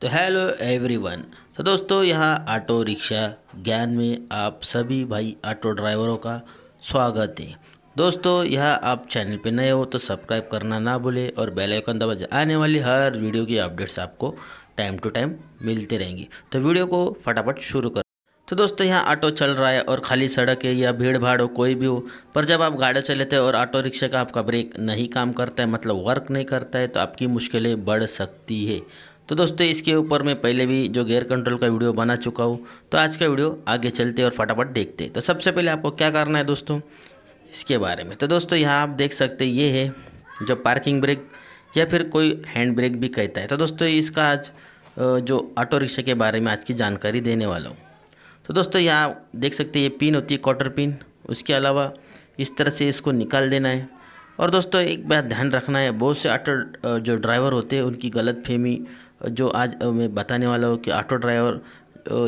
तो hello everyone तो दोस्तों यहाँ ऑटो रिक्शा ज्ञान में आप सभी भाई ऑटो ड्राइवरों का स्वागत है दोस्तों यह आप चैनल पर नए हो तो सब्सक्राइब करना ना भूले और बेल आइकन दबा आने वाली हर वीडियो की अपडेट्स आपको टाइम टू टाइम मिलते रहेंगी तो वीडियो को फटाफट शुरू कर तो दोस्तों यहाँ ऑटो चल रहा है और खाली सड़क है या भीड़ भाड़ हो कोई भी हो पर जब आप गाड़ी चलाते हैं और ऑटो रिक्शा का आपका ब्रेक नहीं काम करता है मतलब वर्क नहीं करता है तो आपकी मुश्किलें बढ़ सकती है तो दोस्तों इसके ऊपर मैं पहले भी जो गेयर कंट्रोल का वीडियो बना चुका हूँ तो आज का वीडियो आगे चलते और फटाफट देखते तो सबसे पहले आपको क्या करना है दोस्तों इसके बारे में तो दोस्तों यहाँ आप देख सकते ये है जो पार्किंग ब्रेक या फिर कोई हैंड ब्रेक भी कहता है तो दोस्तों इसका आज जो ऑटो रिक्शा के बारे में आज की जानकारी देने वाला हूँ तो दोस्तों यहाँ देख सकते हैं ये पिन होती है क्वार्टर पिन उसके अलावा इस तरह से इसको निकाल देना है और दोस्तों एक बात ध्यान रखना है बहुत से ऑटो जो ड्राइवर होते हैं उनकी गलत फहमी जो आज मैं बताने वाला हूँ कि ऑटो ड्राइवर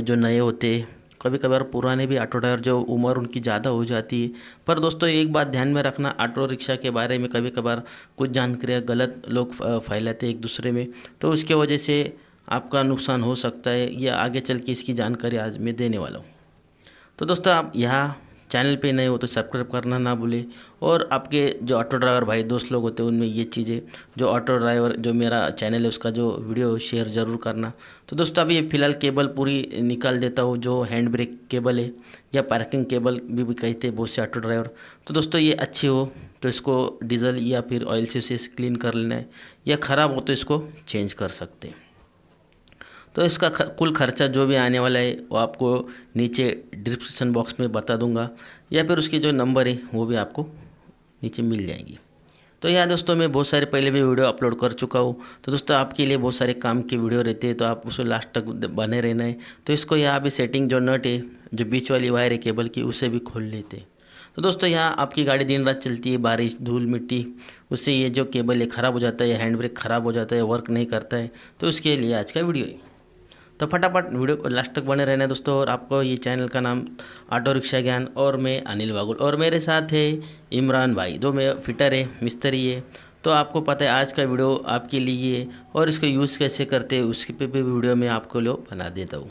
जो नए होते हैं कभी कभार पुराने भी ऑटो ड्राइवर जो उम्र उनकी ज़्यादा हो जाती है पर दोस्तों एक बात ध्यान में रखना ऑटो रिक्शा के बारे में कभी कभार कुछ जानकारियाँ गलत लोग फैलाते एक दूसरे में तो उसके वजह से आपका नुकसान हो सकता है या आगे चल के इसकी जानकारी आज मैं देने वाला हूँ तो दोस्तों आप यहाँ चैनल पे नए हो तो सब्सक्राइब करना ना भूलें और आपके जो ऑटो ड्राइवर भाई दोस्त लोग होते हैं उनमें ये चीज़ें जो ऑटो ड्राइवर जो मेरा चैनल है उसका जो वीडियो शेयर ज़रूर करना तो दोस्तों अभी फ़िलहाल केबल पूरी निकाल देता हूँ जो हैंड ब्रेक केबल है या पार्किंग केबल भी, भी कहते हैं बहुत से ऑटो ड्राइवर तो दोस्तों ये अच्छी हो तो इसको डीजल या फिर ऑयल से उसे क्लीन कर लेना है या ख़राब हो तो इसको चेंज कर सकते हैं तो इसका कुल खर्चा जो भी आने वाला है वो आपको नीचे डिस्क्रिप्शन बॉक्स में बता दूंगा या फिर उसके जो नंबर है वो भी आपको नीचे मिल जाएंगी तो यहाँ दोस्तों मैं बहुत सारे पहले भी वीडियो अपलोड कर चुका हूँ तो दोस्तों आपके लिए बहुत सारे काम के वीडियो रहते हैं तो आप उसे लास्ट तक बने रहना है तो इसको यहाँ भी सेटिंग जो नट है जो बीच वाली वायर है केबल की उसे भी खोल लेते हैं तो दोस्तों यहाँ आपकी गाड़ी दिन रात चलती है बारिश धूल मिट्टी उससे ये जो केबल है ख़राब हो जाता है हैंड ब्रेक ख़राब हो जाता है वर्क नहीं करता है तो उसके लिए आज का वीडियो है तो फटाफट वीडियो को लास्ट तक बने रहना दोस्तों और आपको ये चैनल का नाम ऑटो रिक्शा ज्ञान और मैं अनिल बागुल और मेरे साथ है इमरान भाई जो मैं फिटर है मिस्त्री है तो आपको पता है आज का वीडियो आपके लिए और इसको यूज़ कैसे करते हैं उसके पे भी वीडियो मैं आपको लोग बना देता हूँ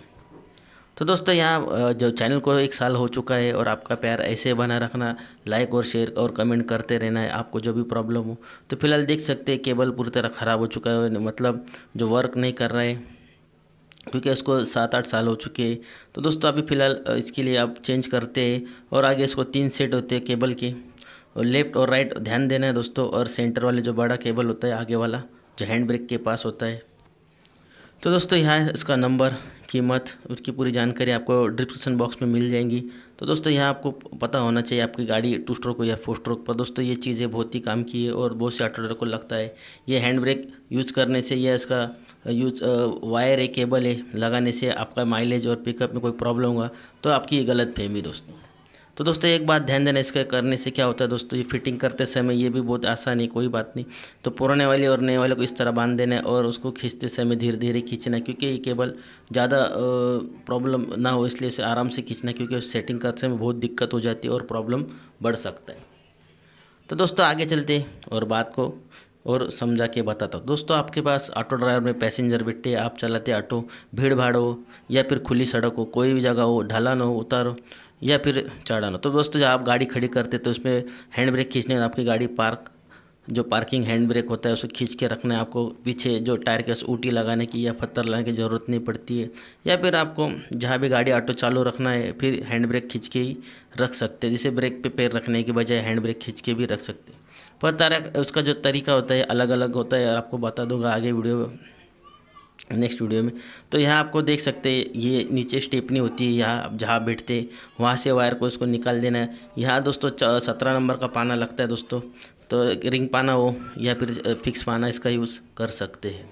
तो दोस्तों यहाँ जो चैनल को एक साल हो चुका है और आपका प्यार ऐसे बना रखना लाइक और शेयर और कमेंट करते रहना है आपको जो भी प्रॉब्लम हो तो फिलहाल देख सकते हैं केबल पूरी तरह ख़राब हो चुका है मतलब जो वर्क नहीं कर रहा है क्योंकि इसको सात आठ साल हो चुके हैं तो दोस्तों अभी फ़िलहाल इसके लिए आप चेंज करते हैं और आगे इसको तीन सेट होते हैं केबल के और लेफ़्ट और राइट ध्यान देना है दोस्तों और सेंटर वाले जो बड़ा केबल होता है आगे वाला जो हैंड ब्रेक के पास होता है तो दोस्तों यहाँ इसका नंबर कीमत उसकी पूरी जानकारी आपको डिस्क्रिप्शन बॉक्स में मिल जाएंगी तो दोस्तों यहाँ आपको पता होना चाहिए आपकी गाड़ी टू स्ट्रोक हो या फोर स्ट्रोक पर दोस्तों ये चीज़ें बहुत ही काम की है और बहुत से ऑटो को लगता है ये हैंड ब्रेक यूज़ करने से या इसका यूज वायर है केबल है लगाने से आपका माइलेज और पिकअप में कोई प्रॉब्लम होगा तो आपकी ये गलत फहमी दोस्तों तो दोस्तों एक बात ध्यान देना इसके करने से क्या होता है दोस्तों ये फिटिंग करते समय ये भी बहुत आसान है कोई बात नहीं तो पुराने वाले और नए वाले को इस तरह बांध देना और उसको खींचते समय धीरे धीरे खींचना क्योंकि ये केबल ज़्यादा प्रॉब्लम ना हो इसलिए इसे आराम से खींचना क्योंकि सेटिंग करते समय बहुत दिक्कत हो जाती है और प्रॉब्लम बढ़ सकता है तो दोस्तों आगे चलते और बात को और समझा के बताता हूँ दोस्तों आपके पास ऑटो ड्राइवर में पैसेंजर बैठे आप चलाते ऑटो भीड़ भाड़ हो या फिर खुली सड़क हो कोई भी जगह हो ढलान हो उतारो या फिर चढ़ाना तो दोस्तों जब आप गाड़ी खड़ी करते तो उसमें हैंड ब्रेक खींचने आपकी गाड़ी पार्क जो पार्किंग हैंड ब्रेक होता है उसे खींच के रखना है आपको पीछे जो टायर के ऊटी लगाने की या पत्थर लगाने की ज़रूरत नहीं पड़ती है या फिर आपको जहाँ भी गाड़ी ऑटो चालू रखना है फिर हैंड ब्रेक खींच के ही रख सकते हैं जैसे ब्रेक पे पैर रखने की बजाय हैंड ब्रेक खींच के भी रख सकते हैं पर तारा उसका जो तरीका होता है अलग अलग होता है और आपको बता दूंगा आगे वीडियो में नेक्स्ट वीडियो में तो यहाँ आपको देख सकते हैं ये नीचे स्टेपनी होती है यहाँ जहाँ बैठते वहाँ से वायर को इसको निकाल देना है यहाँ दोस्तों सत्रह नंबर का पाना लगता है दोस्तों तो रिंग पाना हो या फिर फिक्स पाना इसका यूज़ कर सकते हैं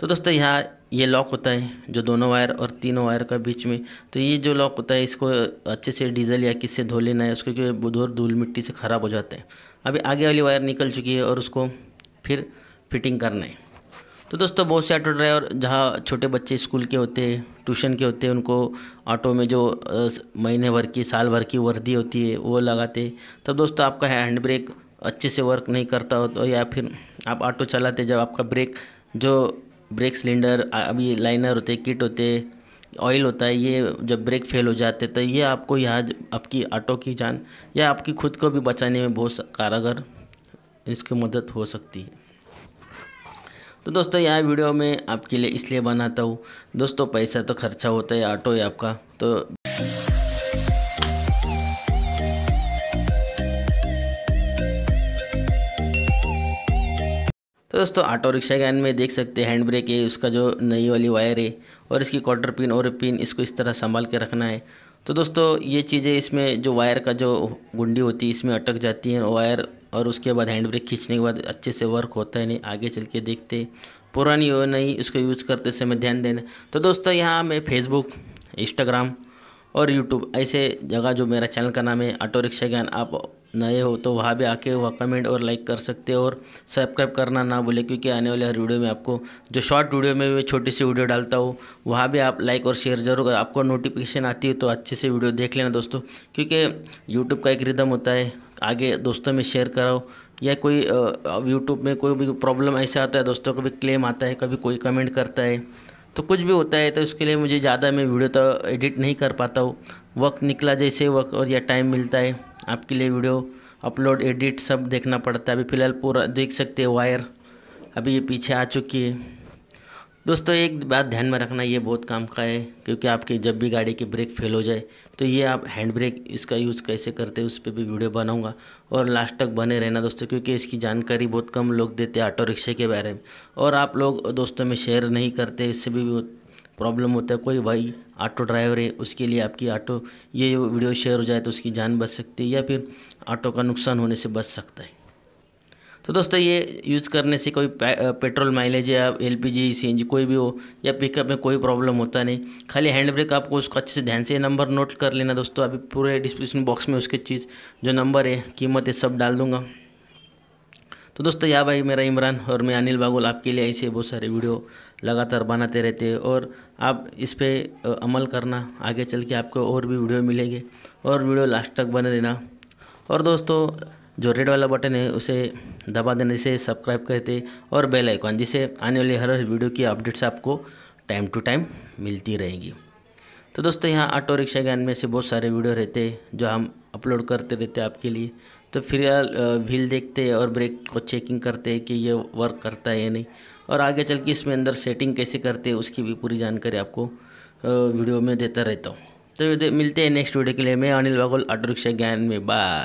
तो दोस्तों यहाँ ये लॉक होता है जो दोनों वायर और तीनों वायर का बीच में तो ये जो लॉक होता है इसको अच्छे से डीजल या किससे धो लेना है उसको क्योंकि बुधोर धूल मिट्टी से ख़राब हो जाता है अभी आगे वाली वायर निकल चुकी है और उसको फिर फिटिंग करना है तो दोस्तों बहुत से ऑटो ड्राइवर जहाँ छोटे बच्चे स्कूल के होते हैं ट्यूशन के होते हैं उनको ऑटो में जो महीने भर की साल भर की वर्दी होती है वो लगाते तब दोस्तों आपका हैंड ब्रेक अच्छे से वर्क नहीं करता हो तो या फिर आप ऑटो चलाते जब आपका ब्रेक जो ब्रेक सिलेंडर अभी लाइनर होते किट होते ऑयल होता है ये जब ब्रेक फेल हो जाते तो ये आपको यहाँ आपकी ऑटो की जान या आपकी खुद को भी बचाने में बहुत कारागर इसकी मदद हो सकती है तो दोस्तों यह वीडियो में आपके लिए इसलिए बनाता हूँ दोस्तों पैसा तो खर्चा होता है ऑटो है आपका तो तो दोस्तों ऑटो रिक्शा कैन में देख सकते हैं हैंड ब्रेक है उसका जो नई वाली वायर है और इसकी क्वार्टर पिन और पिन इसको इस तरह संभाल के रखना है तो दोस्तों ये चीज़ें इसमें जो वायर का जो गुंडी होती है इसमें अटक जाती है वायर और उसके बाद हैंड ब्रेक खींचने के बाद अच्छे से वर्क होता है नहीं आगे चल के देखते पुरानी हो नहीं उसको यूज़ करते समय ध्यान देना तो दोस्तों यहाँ मैं फेसबुक इंस्टाग्राम और यूट्यूब ऐसे जगह जो मेरा चैनल का नाम है ऑटो रिक्शा ज्ञान आप नए हो तो वहाँ भी आके वह कमेंट और लाइक कर सकते हो और सब्सक्राइब करना ना भूलें क्योंकि आने वाले हर वीडियो में आपको जो शॉर्ट वीडियो में मैं छोटी सी वीडियो डालता हूँ वहाँ भी आप लाइक और शेयर जरूर आपको नोटिफिकेशन आती है तो अच्छे से वीडियो देख लेना दोस्तों क्योंकि यूट्यूब का एक रिदम होता है आगे दोस्तों में शेयर कराओ या कोई यूट्यूब में कोई भी प्रॉब्लम ऐसा आता है दोस्तों कभी क्लेम आता है कभी कोई कमेंट करता है तो कुछ भी होता है तो उसके लिए मुझे ज़्यादा मैं वीडियो तो एडिट नहीं कर पाता हूँ वक्त निकला जैसे वक्त और या टाइम मिलता है आपके लिए वीडियो अपलोड एडिट सब देखना पड़ता है अभी फ़िलहाल पूरा देख सकते हैं वायर अभी ये पीछे आ चुकी है दोस्तों एक बात ध्यान में रखना ये बहुत काम का है क्योंकि आपकी जब भी गाड़ी की ब्रेक फेल हो जाए तो ये आप हैंड ब्रेक इसका यूज़ कैसे करते हैं उस पर भी वीडियो बनाऊंगा और लास्ट तक बने रहना दोस्तों क्योंकि इसकी जानकारी बहुत कम लोग देते हैं ऑटो रिक्शे के बारे में और आप लोग दोस्तों में शेयर नहीं करते इससे भी प्रॉब्लम होता है कोई भाई ऑटो ड्राइवर है उसके लिए आपकी ऑटो ये वीडियो शेयर हो जाए तो उसकी जान बच सकती है या फिर ऑटो का नुकसान होने से बच सकता है तो दोस्तों ये यूज़ करने से कोई पेट्रोल माइलेज या एलपीजी पी कोई भी हो या पिकअप में कोई प्रॉब्लम होता नहीं खाली हैंड ब्रेक आपको उसको अच्छे से ध्यान से नंबर नोट कर लेना दोस्तों अभी पूरे डिस्क्रिप्शन बॉक्स में उसके चीज़ जो नंबर है कीमत है सब डाल दूँगा तो दोस्तों या भाई मेरा इमरान और मैं अनिल बागुल आपके लिए ऐसे बहुत सारे वीडियो लगातार बनाते रहते हैं और आप इस पर अमल करना आगे चल के आपको और भी वीडियो मिलेंगे और वीडियो लास्ट तक बने रहना और दोस्तों जो रेड वाला बटन है उसे दबा देने से सब्सक्राइब करते और बेल आइकॉन जिसे आने वाली हर वीडियो की अपडेट्स आपको टाइम टू टाइम मिलती रहेगी तो दोस्तों यहाँ ऑटो रिक्शा ज्ञान में से बहुत सारे वीडियो रहते हैं जो हम अपलोड करते रहते आपके लिए तो फिर व्हील देखते हैं और ब्रेक को चेकिंग करते हैं कि ये वर्क करता है या नहीं और आगे चल के इसमें अंदर सेटिंग कैसे करते हैं उसकी भी पूरी जानकारी आपको वीडियो में देता रहता हूँ तो मिलते हैं नेक्स्ट वीडियो के लिए मैं अनिल बागोल ऑटो रिक्शा ज्ञान में बाय